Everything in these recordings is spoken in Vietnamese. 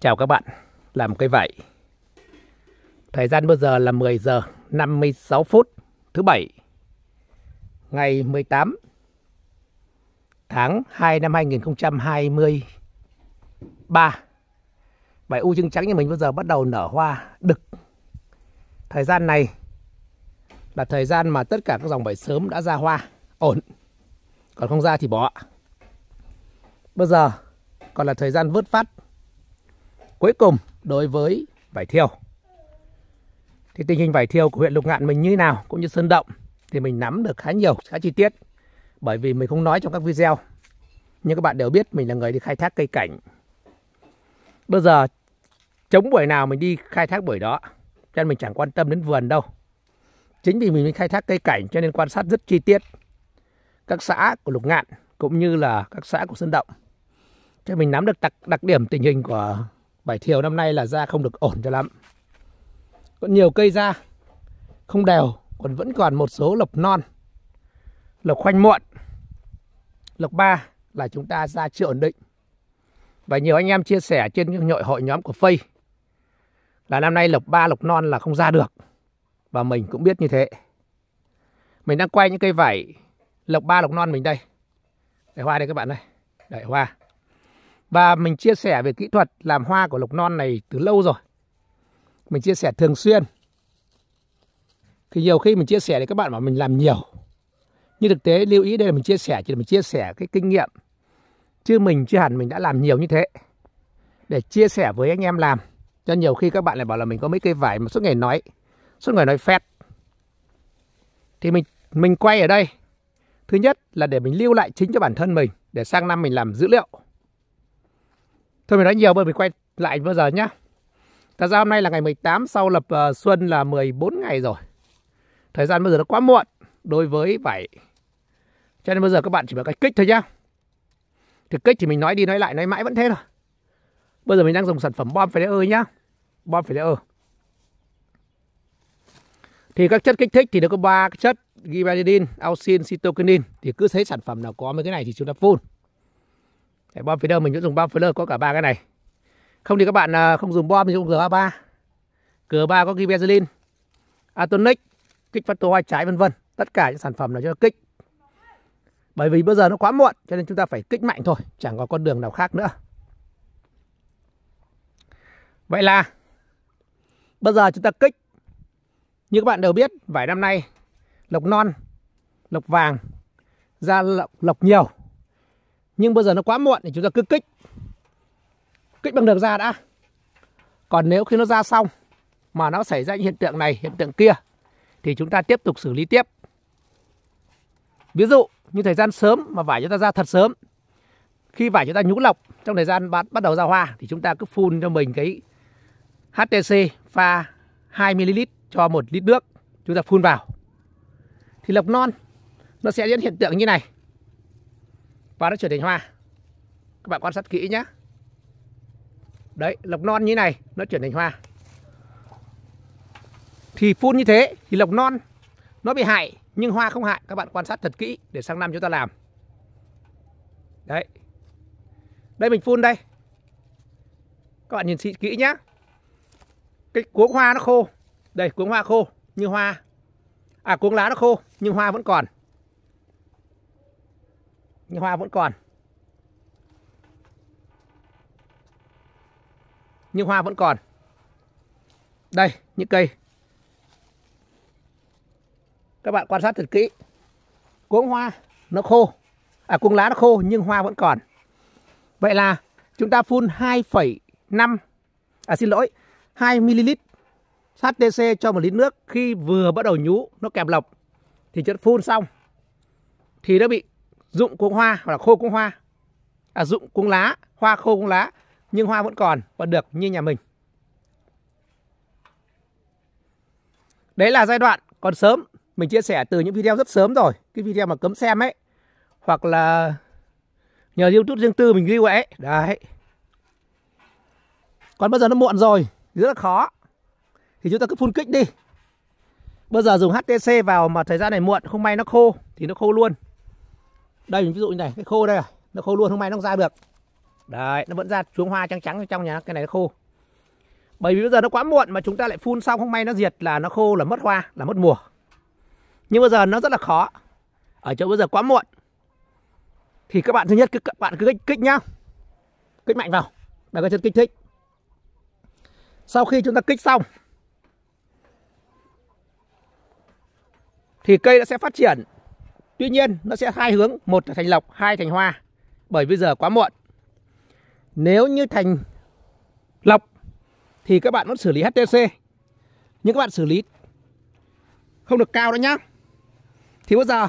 Chào các bạn, làm cây vải. Thời gian bây giờ là 10 giờ 56 phút thứ bảy ngày 18 tháng 2 năm 2023. Bảy u trứng trắng nhà mình bây giờ bắt đầu nở hoa đực. Thời gian này là thời gian mà tất cả các dòng vải sớm đã ra hoa ổn. Còn không ra thì bỏ. Bây giờ còn là thời gian vớt phát Cuối cùng đối với vải thiều thì tình hình vải thiều của huyện Lục Ngạn mình như thế nào cũng như Sơn Động thì mình nắm được khá nhiều, khá chi tiết bởi vì mình không nói trong các video nhưng các bạn đều biết mình là người đi khai thác cây cảnh bây giờ chống buổi nào mình đi khai thác buổi đó cho nên mình chẳng quan tâm đến vườn đâu chính vì mình đi khai thác cây cảnh cho nên quan sát rất chi tiết các xã của Lục Ngạn cũng như là các xã của Sơn Động cho mình nắm được đặc, đặc điểm tình hình của Vải thiều năm nay là ra không được ổn cho lắm Còn nhiều cây ra Không đều Còn vẫn còn một số lộc non Lộc khoanh muộn Lộc ba là chúng ta ra chưa ổn định Và nhiều anh em chia sẻ trên nhội hội nhóm của Phây Là năm nay lộc ba lộc non là không ra được Và mình cũng biết như thế Mình đang quay những cây vải lộc ba lộc non mình đây Để hoa đây các bạn đây để hoa và mình chia sẻ về kỹ thuật làm hoa của lục non này từ lâu rồi. Mình chia sẻ thường xuyên. Thì nhiều khi mình chia sẻ thì các bạn bảo mình làm nhiều. Nhưng thực tế lưu ý đây là mình chia sẻ chỉ là mình chia sẻ cái kinh nghiệm. Chứ mình chưa hẳn mình đã làm nhiều như thế. Để chia sẻ với anh em làm. Cho nhiều khi các bạn lại bảo là mình có mấy cây vải mà suốt ngày nói. Suốt ngày nói phét. Thì mình mình quay ở đây. Thứ nhất là để mình lưu lại chính cho bản thân mình. Để sang năm mình làm dữ liệu. Thôi mình nói nhiều bây mình quay lại bao giờ nhá. Thật ra hôm nay là ngày 18 sau lập uh, xuân là 14 ngày rồi. Thời gian bây giờ nó quá muộn đối với vải. Cho nên bây giờ các bạn chỉ bằng cách kích thôi nhá. Thì kích thì mình nói đi nói lại nói mãi vẫn thế thôi. Bây giờ mình đang dùng sản phẩm bom phải ơi nhá. Bom phải ơi. Thì các chất kích thích thì nó có ba chất gibidin, auxin, cytokinin thì cứ thấy sản phẩm nào có mấy cái này thì chúng ta phun. Để bom filler mình vẫn dùng bom filler có cả ba cái này. Không thì các bạn à, không dùng bom thì dùng GA3. GA3 có Gibezelin, Atonic, kích phát tố hoa trái vân vân. Tất cả những sản phẩm là cho kích. Bởi vì bây giờ nó quá muộn cho nên chúng ta phải kích mạnh thôi, chẳng có con đường nào khác nữa. Vậy là bây giờ chúng ta kích. Như các bạn đều biết, vải năm nay lộc non, lộc vàng, ra lộc, lộc nhiều nhưng bây giờ nó quá muộn thì chúng ta cứ kích kích bằng đường ra đã còn nếu khi nó ra xong mà nó xảy ra những hiện tượng này hiện tượng kia thì chúng ta tiếp tục xử lý tiếp ví dụ như thời gian sớm mà vải chúng ta ra thật sớm khi vải chúng ta nhũ lọc trong thời gian bắt bắt đầu ra hoa thì chúng ta cứ phun cho mình cái HTC pha 2 ml cho một lít nước chúng ta phun vào thì lọc non nó sẽ diễn hiện tượng như này và nó chuyển thành hoa các bạn quan sát kỹ nhé đấy lộc non như này nó chuyển thành hoa thì phun như thế thì lộc non nó bị hại nhưng hoa không hại các bạn quan sát thật kỹ để sang năm chúng ta làm đấy đây mình phun đây các bạn nhìn kỹ nhá cái cuống hoa nó khô đây cuống hoa khô nhưng hoa à cuống lá nó khô nhưng hoa vẫn còn nhưng hoa vẫn còn nhưng hoa vẫn còn đây những cây các bạn quan sát thật kỹ cuống hoa nó khô à cuống lá nó khô nhưng hoa vẫn còn vậy là chúng ta phun 2,5 à xin lỗi 2 ml HTC cho một lít nước khi vừa bắt đầu nhú nó kèm lọc thì chất phun xong thì nó bị dụng cuống hoa hoặc là khô cuống hoa à, dụng cuống lá hoa khô cuống lá nhưng hoa vẫn còn và được như nhà mình đấy là giai đoạn còn sớm mình chia sẻ từ những video rất sớm rồi cái video mà cấm xem ấy hoặc là nhờ youtube riêng tư mình ghi vậy đấy còn bây giờ nó muộn rồi rất là khó thì chúng ta cứ phun kích đi bây giờ dùng HTC vào mà thời gian này muộn không may nó khô thì nó khô luôn đây mình ví dụ như này cái khô đây à, nó khô luôn không may nó không ra được đấy nó vẫn ra xuống hoa trắng trắng trong nhà cái này nó khô bởi vì bây giờ nó quá muộn mà chúng ta lại phun xong không may nó diệt là nó khô là mất hoa là mất mùa nhưng bây giờ nó rất là khó ở chỗ bây giờ quá muộn thì các bạn thứ nhất các bạn cứ kích kích nhá kích mạnh vào là cái chân kích thích sau khi chúng ta kích xong thì cây nó sẽ phát triển Tuy nhiên nó sẽ hai hướng, một là thành lộc, hai thành hoa. Bởi bây giờ quá muộn. Nếu như thành lộc thì các bạn vẫn xử lý HTC. Nhưng các bạn xử lý không được cao đó nhá. Thì bây giờ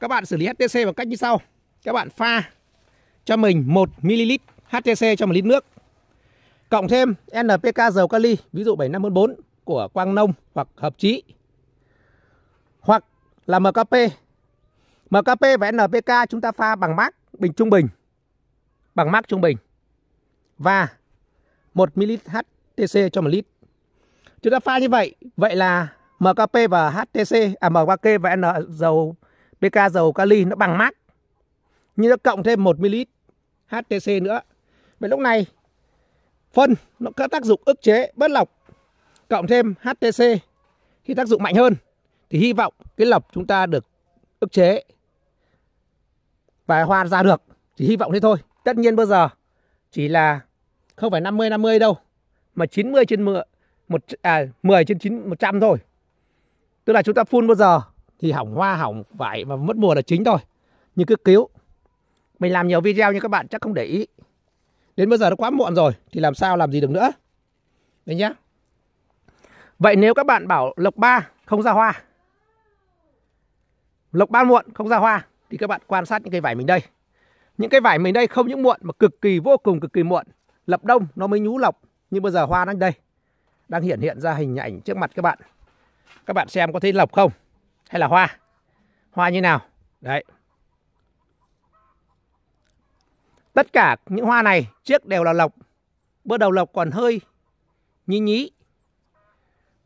các bạn xử lý HTC bằng cách như sau. Các bạn pha cho mình 1 ml HTC cho 1 lít nước. Cộng thêm NPK dầu kali, ví dụ 7544 của Quang Nông hoặc Hợp trí Hoặc là MKP MKP và NPK chúng ta pha bằng mác bình trung bình. Bằng mác trung bình. Và 1 ml HTC cho 1 lít. Chúng ta pha như vậy, vậy là MKP và HTC à MKP và N dầu PK dầu kali nó bằng mát. Như nó cộng thêm 1 ml HTC nữa. Vậy lúc này phân nó có tác dụng ức chế bất lọc cộng thêm HTC khi tác dụng mạnh hơn thì hy vọng cái lọc chúng ta được ức chế và hoa ra được. Chỉ hy vọng thế thôi. Tất nhiên bây giờ chỉ là không phải 50 50 đâu mà 90 trên 10 một à 10 trên 9 100 thôi. Tức là chúng ta phun bao giờ thì hỏng hoa, hỏng vải và mất mùa là chính thôi. Nhưng cứ cứu. Mình làm nhiều video nhưng các bạn chắc không để ý. Đến bây giờ nó quá muộn rồi thì làm sao làm gì được nữa. Đấy nhá. Vậy nếu các bạn bảo lộc ba không ra hoa. Lộc ba muộn không ra hoa thì các bạn quan sát những cây vải mình đây. Những cái vải mình đây không những muộn mà cực kỳ vô cùng cực kỳ muộn. Lập đông nó mới nhú lọc nhưng bây giờ hoa đang đây. Đang hiện hiện ra hình ảnh trước mặt các bạn. Các bạn xem có thấy lọc không? Hay là hoa? Hoa như nào? Đấy. Tất cả những hoa này trước đều là lọc bước đầu lọc còn hơi nhí nhí.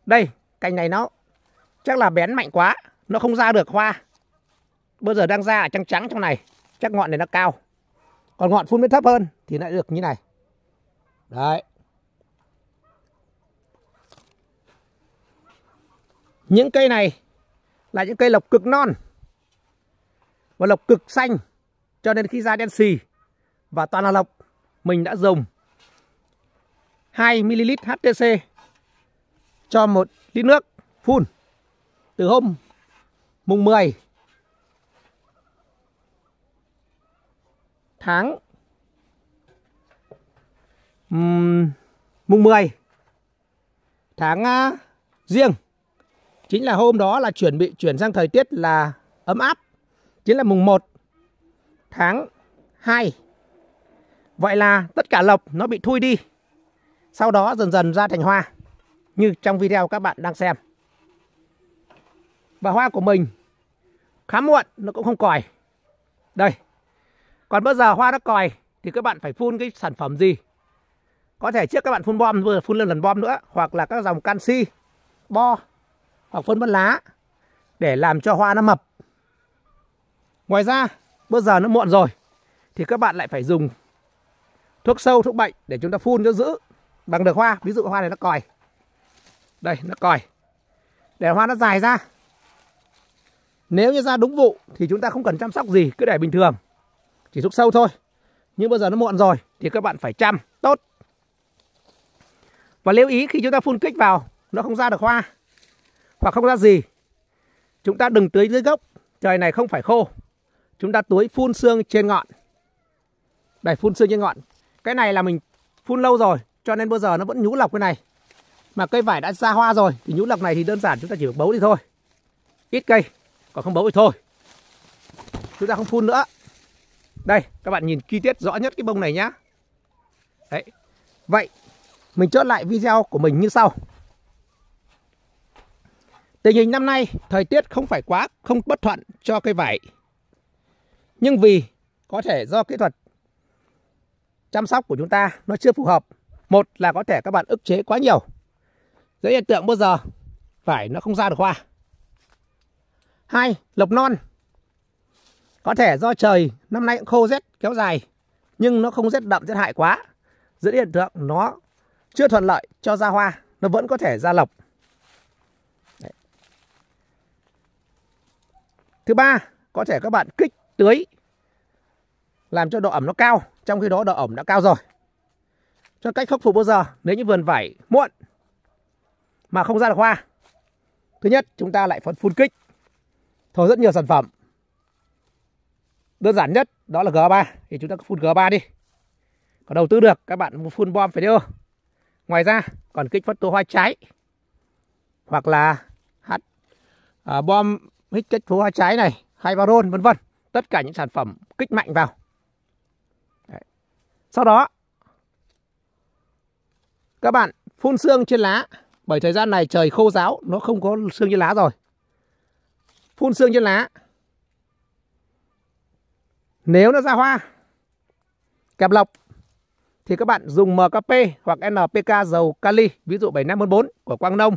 Đây, cành này nó chắc là bén mạnh quá, nó không ra được hoa bây giờ đang ra trắng trắng trong này chắc ngọn này nó cao còn ngọn phun mới thấp hơn thì lại được như này đấy những cây này là những cây lộc cực non và lộc cực xanh cho nên khi ra đen xì và toàn là lộc mình đã dùng 2ml HTC cho một lít nước phun từ hôm mùng 10 tháng mùng 10 tháng à, riêng chính là hôm đó là chuẩn bị chuyển sang thời tiết là ấm áp chính là mùng 1 tháng 2 vậy là tất cả lộc nó bị thui đi sau đó dần dần ra thành hoa như trong video các bạn đang xem và hoa của mình khá muộn nó cũng không còi đây còn bao giờ hoa nó còi thì các bạn phải phun cái sản phẩm gì? Có thể trước các bạn phun bom, vừa phun lên lần bom nữa hoặc là các dòng canxi, bo hoặc phân bón lá để làm cho hoa nó mập. Ngoài ra, bây giờ nó muộn rồi thì các bạn lại phải dùng thuốc sâu, thuốc bệnh để chúng ta phun cho giữ bằng được hoa. Ví dụ hoa này nó còi. Đây, nó còi. Để hoa nó dài ra. Nếu như ra đúng vụ thì chúng ta không cần chăm sóc gì, cứ để bình thường chỉ thuốc sâu thôi nhưng bây giờ nó muộn rồi thì các bạn phải chăm tốt và lưu ý khi chúng ta phun kích vào nó không ra được hoa hoặc không ra gì chúng ta đừng tưới dưới gốc trời này không phải khô chúng ta tưới phun xương trên ngọn để phun xương trên ngọn cái này là mình phun lâu rồi cho nên bây giờ nó vẫn nhú lọc cái này mà cây vải đã ra hoa rồi thì nhú lọc này thì đơn giản chúng ta chỉ bấu đi thôi ít cây còn không bấu thì thôi chúng ta không phun nữa đây, các bạn nhìn chi tiết rõ nhất cái bông này nhá. Đấy. Vậy, mình chốt lại video của mình như sau. Tình hình năm nay, thời tiết không phải quá không bất thuận cho cây vải. Nhưng vì có thể do kỹ thuật chăm sóc của chúng ta nó chưa phù hợp. Một là có thể các bạn ức chế quá nhiều. Dễ hiện tượng bao giờ vải nó không ra được hoa. Hai, lộc non có thể do trời năm nay cũng khô rét kéo dài nhưng nó không rét đậm rét hại quá. Dẫn hiện tượng nó chưa thuận lợi cho ra hoa, nó vẫn có thể ra lọc Đấy. Thứ ba, có thể các bạn kích tưới làm cho độ ẩm nó cao, trong khi đó độ ẩm đã cao rồi. Cho cách khắc phục bao giờ nếu như vườn vải muộn mà không ra được hoa. Thứ nhất, chúng ta lại phun kích. Thôi rất nhiều sản phẩm đơn giản nhất đó là G3 thì chúng ta phun G3 đi còn đầu tư được các bạn phun bom phải đeo ngoài ra còn kích phát tố hoa cháy hoặc là hát à, bom hít chất tố hoa cháy này hay baron vân vân tất cả những sản phẩm kích mạnh vào Đấy. sau đó các bạn phun xương trên lá bởi thời gian này trời khô ráo nó không có xương trên lá rồi phun xương trên lá nếu nó ra hoa kẹp lọc thì các bạn dùng MKP hoặc NPK dầu kali, ví dụ 7544 của Quang Nông,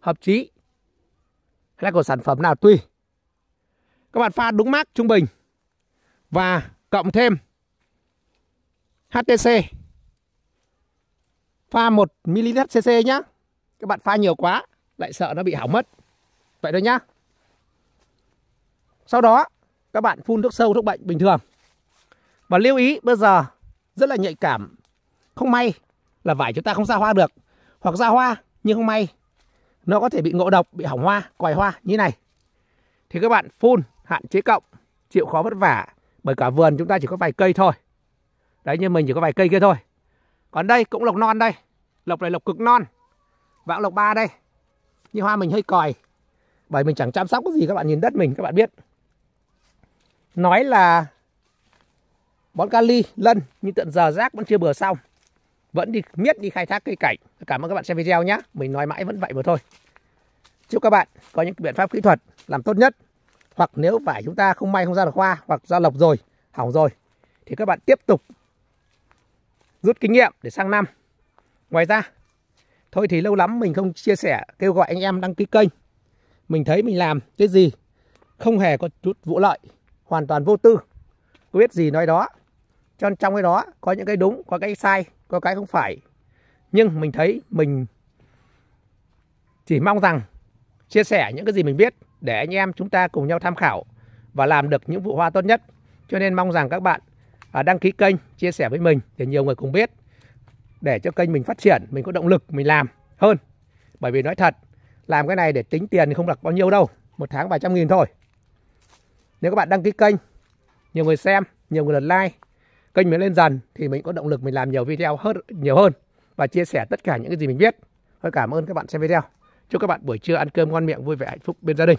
hợp trí hay là của sản phẩm nào tùy. Các bạn pha đúng mát trung bình và cộng thêm HTC. Pha 1 ml CC nhá. Các bạn pha nhiều quá lại sợ nó bị hỏng mất. Vậy thôi nhá. Sau đó các bạn phun thuốc sâu thuốc bệnh bình thường và lưu ý bây giờ rất là nhạy cảm không may là vải chúng ta không ra hoa được hoặc ra hoa nhưng không may nó có thể bị ngộ độc bị hỏng hoa còi hoa như này thì các bạn phun hạn chế cộng chịu khó vất vả bởi cả vườn chúng ta chỉ có vài cây thôi đấy như mình chỉ có vài cây kia thôi còn đây cũng lộc non đây lộc này lộc cực non vãng lộc ba đây như hoa mình hơi còi bởi mình chẳng chăm sóc cái gì các bạn nhìn đất mình các bạn biết nói là bón kali lân nhưng tận giờ rác vẫn chưa bừa xong vẫn đi miết đi khai thác cây cảnh cảm ơn các bạn xem video nhé mình nói mãi vẫn vậy mà thôi chúc các bạn có những biện pháp kỹ thuật làm tốt nhất hoặc nếu phải chúng ta không may không ra được hoa hoặc ra lộc rồi hỏng rồi thì các bạn tiếp tục rút kinh nghiệm để sang năm ngoài ra thôi thì lâu lắm mình không chia sẻ kêu gọi anh em đăng ký kênh mình thấy mình làm cái gì không hề có chút vụ lợi hoàn toàn vô tư có biết gì nói đó cho nên trong cái đó có những cái đúng có cái sai có cái không phải nhưng mình thấy mình chỉ mong rằng chia sẻ những cái gì mình biết để anh em chúng ta cùng nhau tham khảo và làm được những vụ hoa tốt nhất cho nên mong rằng các bạn à, đăng ký kênh chia sẻ với mình để nhiều người cùng biết để cho kênh mình phát triển mình có động lực mình làm hơn bởi vì nói thật làm cái này để tính tiền thì không được bao nhiêu đâu một tháng vài trăm nghìn thôi nếu các bạn đăng ký kênh nhiều người xem nhiều người lượt like kênh mới lên dần thì mình có động lực mình làm nhiều video hơn nhiều hơn và chia sẻ tất cả những cái gì mình biết. Thôi cảm ơn các bạn xem video. Chúc các bạn buổi trưa ăn cơm ngon miệng vui vẻ hạnh phúc bên gia đình.